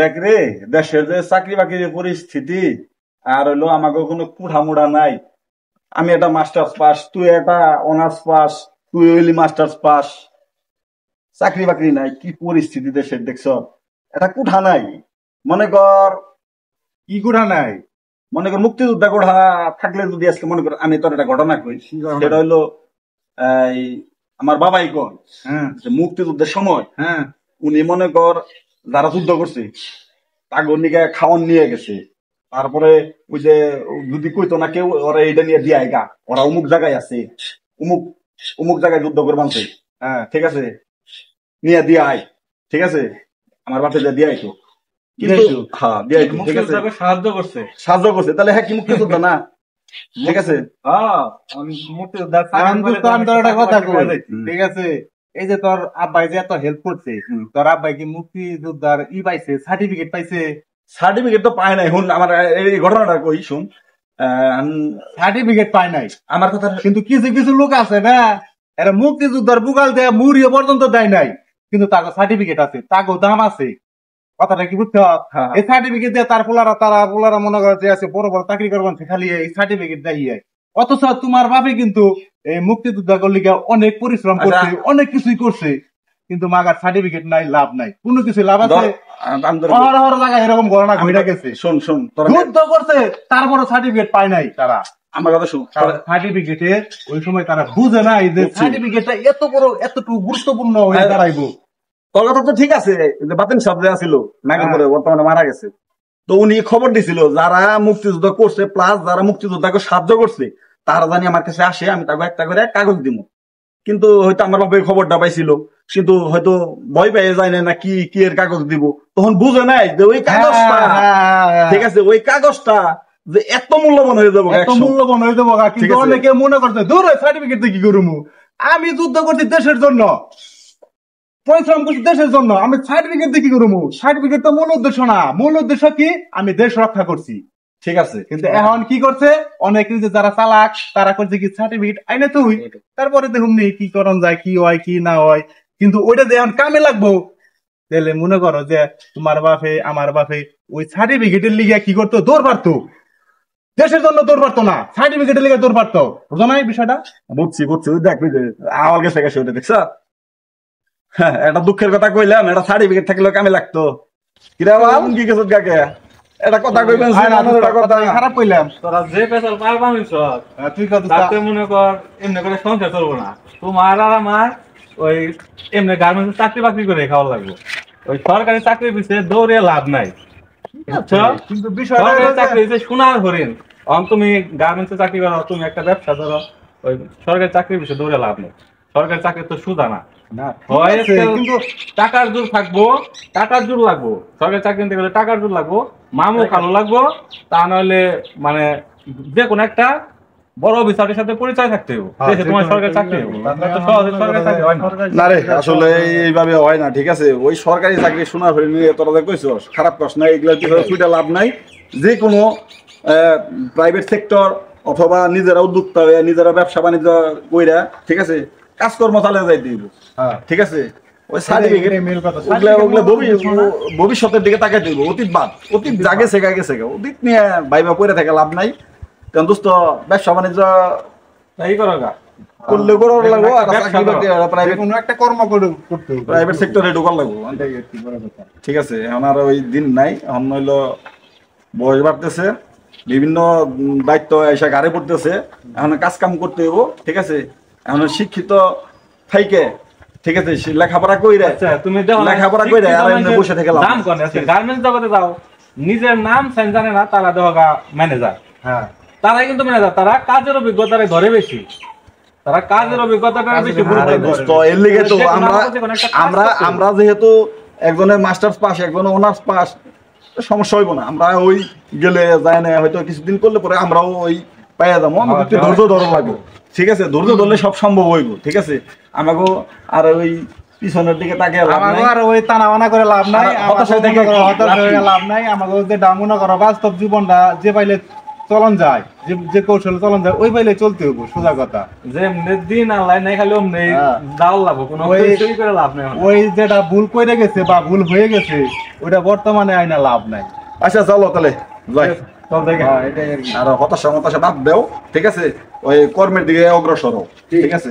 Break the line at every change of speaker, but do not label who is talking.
দেখ রে দেশের যে চাকরি বাকরির পরিস্থিতি আর হইলো আমাকে কোনো কুঠা মুড়া নাই আমি এটা মাস্টার্স পাস তুই এটা অনার্স পাস তুই হইলি মাস্টার্স পাস চাকরি বাকরি নাই কি পরিস্থিতি দেশের দেখছ এটা কুঠা নাই মনে কর কি কুঠা নাই মনে কর মুক্তিযোদ্ধা কুঠা থাকলে যদি আজকে মনে কর আমি তোর একটা ঘটনা কই সেটা হইলো আমার বাবাই কর হ্যাঁ। মুক্তিযুদ্ধের সময় হ্যাঁ। উনি মনে কর যারা যুদ্ধ করছে তাগরনিকে খাওয়ান নিয়ে গেছে তারপরে ওই যে যদি কইতো না কেউ ওরা এইটা নিয়ে দিয়ে আয়গা ওরা অমুক জায়গায় আছে অমুক অমুক জায়গায় যুদ্ধ করে মানছে হ্যাঁ ঠিক আছে নিয়ে দিয়ে আয় ঠিক আছে আমার বাপে যা দিয়ে আইতো ঠিক
আছে এই যে তোর আব্বাই যে এত হেল্প করছে তোর আব্বাই কি মুক্তিযোদ্ধার ই পাইছে সার্টিফিকেট পাইছে সার্টিফিকেট তো পায় নাই হুন আমার এই ঘটনাটা কই শুন সার্টিফিকেট পায় নাই আমার কথা কিন্তু কিছু কিছু লোক আছে না এরা মুক্তিযোদ্ধার বুকাল দেয়া পর্যন্ত দেয় নাই কিন্তু তাকে সার্টিফিকেট আছে তাকেও দাম আছে কথাটা কি বুঝতে হ্যাঁ। এই সার্টিফিকেট দিয়ে তার পোলারা তারা পোলারা মনে করে যে আছে বড় বড় চাকরি করবেন খালি এই সার্টিফিকেট দেয় অথচ তোমার বাপে কিন্তু এই মুক্তিযোদ্ধা লিগা অনেক পরিশ্রম আচ্ছা। করছে অনেক কিছুই করছে কিন্তু মাগার সার্টিফিকেট নাই লাভ নাই কোন কিছু লাভ আছে এরকম ঘটনা ঘটে গেছে শোন শোন যুদ্ধ করছে তারপরে সার্টিফিকেট পায় নাই তারা আমার কথা শুন সার্টিফিকেটে ওই সময় তারা বুঝে নাই যে সার্টিফিকেটটা
এত বড় এতটুকু গুরুত্বপূর্ণ হয়ে দাঁড়াইবো তোর তো ঠিক আছে বাতেন শব্দ আছিল নাগরপুরে হ্যাঁ। বর্তমানে মারা গেছে তো উনি খবর দিছিল যারা মুক্তিযোদ্ধা করছে প্লাস যারা মুক্তিযোদ্ধাকে সাহায্য করছে তারা জানি আমার কাছে আসে আমি তাকে একটা করে কাগজ দিব কিন্তু হয়তো আমার বাবা খবরটা পাইছিল কিন্তু হয়তো ভয় পাইয়ে যায় না কি কি এর কাগজ দিব তখন বুঝে নাই যে ওই হ্যাঁ, কাগজটা হ্যাঁ, হ্যাঁ, ঠিক আছে ওই কাগজটা যে এত মূল্যবান হয়ে যাবো এত
মূল্যবান হয়ে যাবো কিন্তু অনেকে মনে করছে দূর সার্টিফিকেট দিয়ে কি করবো আমি যুদ্ধ করছি দেশের জন্য পরিশ্রম করছি দেশের জন্য আমি সার্টিফিকেট দিয়ে করবো সার্টিফিকেট তো মূল উদ্দেশ্য না মূল উদ্দেশ্য কি আমি দেশ রক্ষা করছি
ঠিক আছে কিন্তু হ্যাঁ। এখন
কি করছে অনেক যে যারা চালাক তারা করছে কি সার্টিফিকেট আইনে তুই তারপরে দেখুন কি করন যায় কি হয় কি না হয় কিন্তু ওইটা যে এখন কামে লাগবো তাহলে মনে করো যে তোমার বাপে আমার বাপে ওই সার্টিফিকেটের লিগে কি করতো দৌড় পারত দেশের জন্য
দৌড় পারতো না সার্টিফিকেটের লিগে দৌড় পারতো বুঝো না বিষয়টা বুঝছি বুঝছি দেখবি আমার কাছে দেখছো হ্যাঁ এটা দুঃখের কথা কইলাম এটা সার্টিফিকেট থাকলে কামে লাগতো কিরা বাম কি গেছত এটা কথা কইবেন কথা খারাপ কইলাম
তোরা যে
পেছল পার হ্যাঁ, হ্যাঁ, তাতে মনে কর এমনি করে সংসার না তোমার আর আমার ওই এমনি গার্মেন্টস চাকরি বাকরি করে খাওয়া লাগবে ওই সরকারি চাকরি পিছে দৌড়ে লাভ নাই হ্যাঁ,
কিন্তু বিষয়টা চাকরি
সোনার হরিণ অন তুমি গার্মেন্টসে চাকরি করো তুমি একটা ব্যবসা ধরো ওই সরকারি চাকরির বিষয়ে দৌড়ে লাভ নেই সরকারি চাকরি তো সুদা না টাকার জোর থাকবো টাকার জোর লাগবো সরকারি চাকরি নিতে গেলে টাকার জোর লাগবো মামু আচ্ছা। কালো লাগবো তা নাহলে মানে যে কোনো একটা হ্যাঁ,
ঠিক আছে ওই সরকারি চাকরি নিয়ে তোরা কইছ খারাপ প্রশ্ন লাভ নাই যে কোনো প্রাইভেট সেক্টর অথবা নিজেরা উদ্যোক্তা হয়ে নিজেরা ব্যবসা বাণিজ্য কইরা ঠিক আছে কাজকর্ম চালিয়ে যাই দিব হ্যাঁ। ঠিক আছে ওই সার্টিফিকেট ওগুলা ওগুলা ভবিষ্যতের দিকে তাকাই দিব অতীত বাদ অতীত জাগে শেখা গেছে অতীত নিয়ে ভাইবা পড়ে থাকে লাভ নাই কারণ দোস্ত ব্যবসা বাণিজ্য তাই করো গা করলে করো লাগবো আর চাকরি বাকরি প্রাইভেট কোনো
একটা কর্ম করো করতে প্রাইভেট সেক্টরে ঢোকার
লাগবো ঠিক আছে এখন আর ওই দিন নাই এখন হইলো বয়স বাড়তেছে বিভিন্ন দায়িত্ব এসে গাড়ে পড়তেছে এখন কাজ কাম করতে হইব ঠিক আছে এখন শিক্ষিত থাইকে ঠিক আছে লেখাপড়া কই রে তুমি লেখাপড়া কইরে আচ্ছা, আর এমনি বসে থেকে লাভ
গার্মেন্টস জগতে যাও নিজের নাম সেন জানে না তারা দেখা ম্যানেজার হ্যাঁ তারাই কিন্তু ম্যানেজার তারা কাজের অভিজ্ঞতারে ধরে বেশি তারা কাজের অভিজ্ঞতাটা বেশি গুরুত্ব এর লিগে তো আমরা
আমরা আমরা যেহেতু একজনের মাস্টার্স পাস একজন অনার্স পাস সমস্যা হইব না আমরা ওই গেলে যায় না হয়তো কিছুদিন করলে পরে আমরাও ওই পাইয়া আমাকে হ্যাঁ, একটু ধৈর্য লাগবে ঠিক আছে ধৈর্য ধরলে সব সম্ভব হইব ঠিক আছে আমাকে আর ওই পিছনের দিকে তাকে আর
ওই টানাওয়ানা করে লাভ নাই লাভ নাই আমাকে যে করা বাস্তব জীবনটা যে পাইলে চলন যায় যে কৌশলে কৌশল চলন যায় ওই পাইলে চলতে হবো সোজা কথা
যেমনি দিন আল্লাহ নাই খালি অমনি দাও হ্যাঁ। লাভ করে লাভ নাই
ওই যেটা ভুল করে গেছে বা ভুল হয়ে গেছে ওইটা
বর্তমানে আইনা লাভ নাই আচ্ছা চলো তাহলে যাই হ্যাঁ, আর হতাশা হতাশা বাদ দেও ঠিক আছে ওই কর্মের দিকে অগ্রসর ঠিক আছে